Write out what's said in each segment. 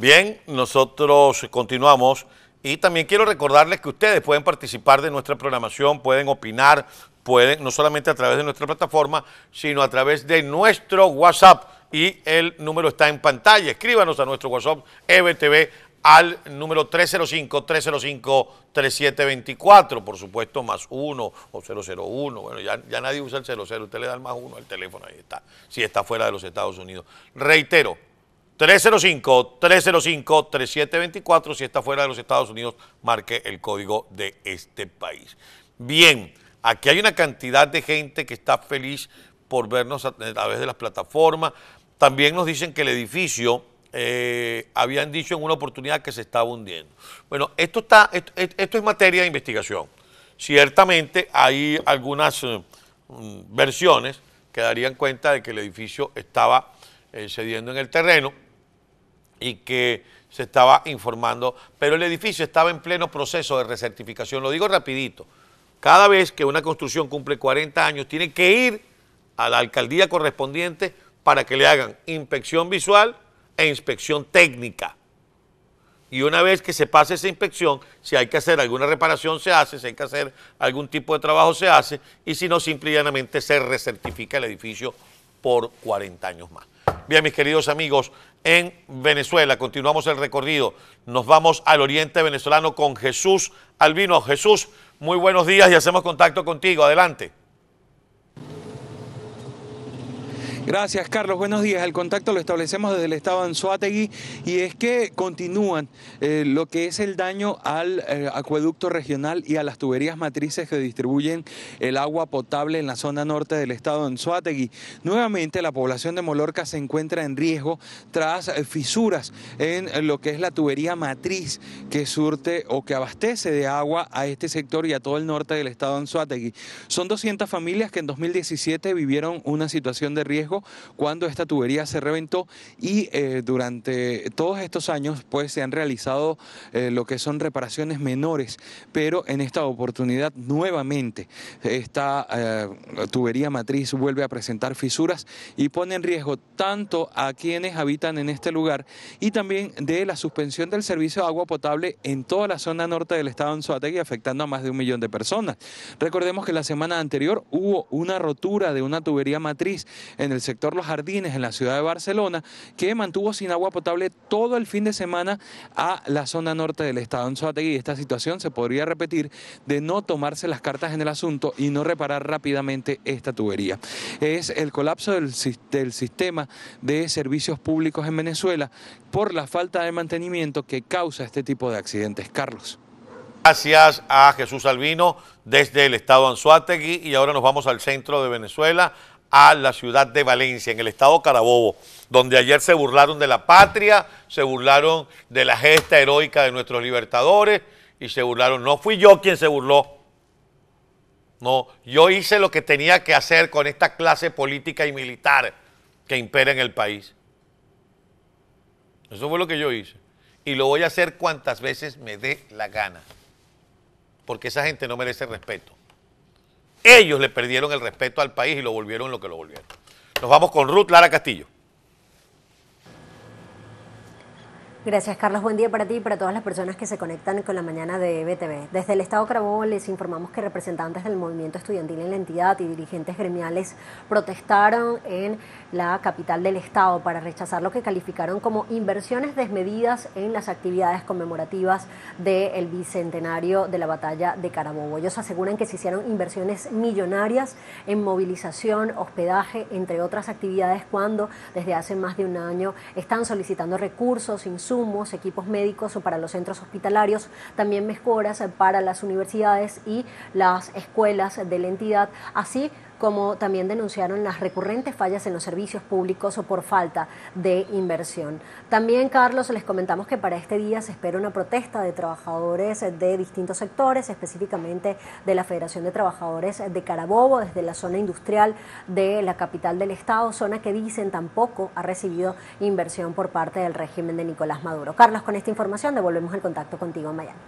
Bien, nosotros continuamos y también quiero recordarles que ustedes pueden participar de nuestra programación, pueden opinar, pueden no solamente a través de nuestra plataforma, sino a través de nuestro WhatsApp y el número está en pantalla. Escríbanos a nuestro WhatsApp EBTV al número 305-305-3724, por supuesto, más uno o 001. Bueno, ya, ya nadie usa el 00, usted le da el más uno al teléfono, ahí está, si está fuera de los Estados Unidos. Reitero, 305-305-3724. Si está fuera de los Estados Unidos, marque el código de este país. Bien, aquí hay una cantidad de gente que está feliz por vernos a través de las plataformas. También nos dicen que el edificio, eh, habían dicho en una oportunidad que se estaba hundiendo. Bueno, esto, está, esto, es materia de investigación. Ciertamente hay algunas eh, mm, versiones que darían cuenta de que el edificio estaba eh, cediendo en el terreno y que se estaba informando, pero el edificio estaba en pleno proceso de recertificación. Lo digo rapidito, cada vez que una construcción cumple 40 años, tiene que ir a la alcaldía correspondiente para que le hagan inspección visual e inspección técnica. Y una vez que se pase esa inspección, si hay que hacer alguna reparación se hace, si hay que hacer algún tipo de trabajo se hace, y si no, simplemente se recertifica el edificio por 40 años más. Bien, mis queridos amigos, en Venezuela continuamos el recorrido. Nos vamos al oriente venezolano con Jesús Albino. Jesús, muy buenos días y hacemos contacto contigo. Adelante. Gracias, Carlos. Buenos días. El contacto lo establecemos desde el estado de Anzuategui y es que continúan eh, lo que es el daño al eh, acueducto regional y a las tuberías matrices que distribuyen el agua potable en la zona norte del estado de Anzuategui. Nuevamente, la población de Molorca se encuentra en riesgo tras eh, fisuras en lo que es la tubería matriz que surte o que abastece de agua a este sector y a todo el norte del estado de Anzuategui. Son 200 familias que en 2017 vivieron una situación de riesgo cuando esta tubería se reventó y eh, durante todos estos años pues se han realizado eh, lo que son reparaciones menores, pero en esta oportunidad nuevamente esta eh, tubería matriz vuelve a presentar fisuras y pone en riesgo tanto a quienes habitan en este lugar y también de la suspensión del servicio de agua potable en toda la zona norte del estado de Anzuategui afectando a más de un millón de personas. Recordemos que la semana anterior hubo una rotura de una tubería matriz en el sector Los Jardines en la ciudad de Barcelona, que mantuvo sin agua potable todo el fin de semana a la zona norte del estado. de esta situación se podría repetir de no tomarse las cartas en el asunto y no reparar rápidamente esta tubería. Es el colapso del, sistema de servicios públicos en Venezuela por la falta de mantenimiento que causa este tipo de accidentes. Carlos. Gracias a Jesús Albino desde el estado de Anzuategui y ahora nos vamos al centro de Venezuela a la ciudad de Valencia, en el estado Carabobo, donde ayer se burlaron de la patria, se burlaron de la gesta heroica de nuestros libertadores y se burlaron. No fui yo quien se burló. No, yo hice lo que tenía que hacer con esta clase política y militar que impera en el país. Eso fue lo que yo hice. Y lo voy a hacer cuantas veces me dé la gana. Porque esa gente no merece respeto. Ellos le perdieron el respeto al país y lo volvieron lo que lo volvieron. Nos vamos con Ruth Lara Castillo. Gracias, Carlos. Buen día para ti y para todas las personas que se conectan con la mañana de BTV. Desde el Estado Carabobo les informamos que representantes del movimiento estudiantil en la entidad y dirigentes gremiales protestaron en la capital del Estado para rechazar lo que calificaron como inversiones desmedidas en las actividades conmemorativas del bicentenario de la batalla de Carabobo. Ellos aseguran que se hicieron inversiones millonarias en movilización, hospedaje, entre otras actividades, cuando desde hace más de un año están solicitando recursos, insumos, equipos médicos o para los centros hospitalarios, también mejoras para las universidades y las escuelas de la entidad, así como también denunciaron las recurrentes fallas en los servicios públicos o por falta de inversión. También, Carlos, les comentamos que para este día se espera una protesta de trabajadores de distintos sectores, específicamente de la Federación de Trabajadores de Carabobo, desde la zona industrial de la capital del estado, zona que dicen tampoco ha recibido inversión por parte del régimen de Nicolás Maduro. Carlos, con esta información devolvemos el contacto contigo Miami.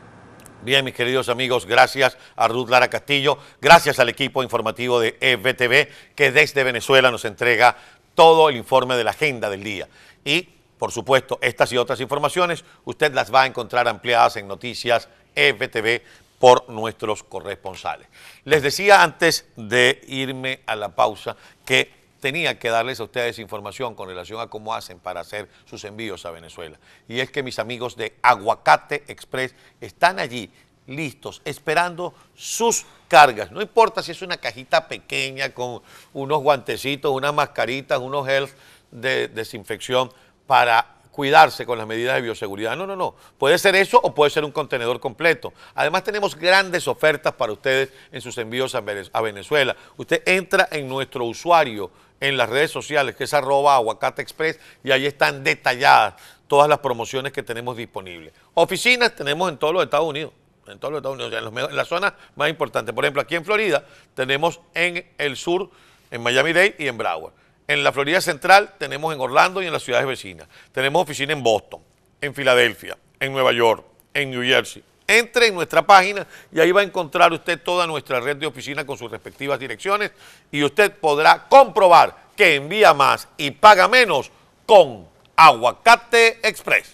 Bien, mis queridos amigos, gracias a Ruth Lara Castillo, gracias al equipo informativo de FBTV, e que desde Venezuela nos entrega todo el informe de la agenda del día. Y, por supuesto, estas y otras informaciones usted las va a encontrar ampliadas en Noticias FTV e por nuestros corresponsales. Les decía antes de irme a la pausa que tenía que darles a ustedes información con relación a cómo hacen para hacer sus envíos a Venezuela. Y es que mis amigos de Aguacate Express están allí listos, esperando sus cargas. No importa si es una cajita pequeña con unos guantecitos, unas mascaritas, unos health de desinfección para cuidarse con las medidas de bioseguridad. No, no, no. Puede ser eso o puede ser un contenedor completo. Además tenemos grandes ofertas para ustedes en sus envíos a Venezuela. Usted entra en nuestro usuario en las redes sociales, que es arroba aguacate express, y ahí están detalladas todas las promociones que tenemos disponibles. Oficinas tenemos en todos los Estados Unidos, en todos los Estados Unidos, en, en las zonas más importantes. Por ejemplo, aquí en Florida tenemos en el sur, en Miami-Dade y en Broward. En la Florida Central tenemos en Orlando y en las ciudades vecinas. Tenemos oficina en Boston, en Filadelfia, en Nueva York, en New Jersey. Entre en nuestra página y ahí va a encontrar usted toda nuestra red de oficinas con sus respectivas direcciones y usted podrá comprobar que envía más y paga menos con Aguacate Express.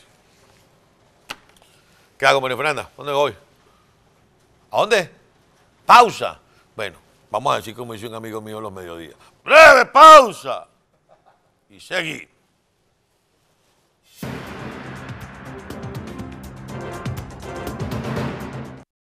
¿Qué hago, María Fernanda? ¿Dónde voy? ¿A dónde? Pausa. Bueno. Vamos a decir como dice un amigo mío los mediodías. Breve pausa. Y seguí.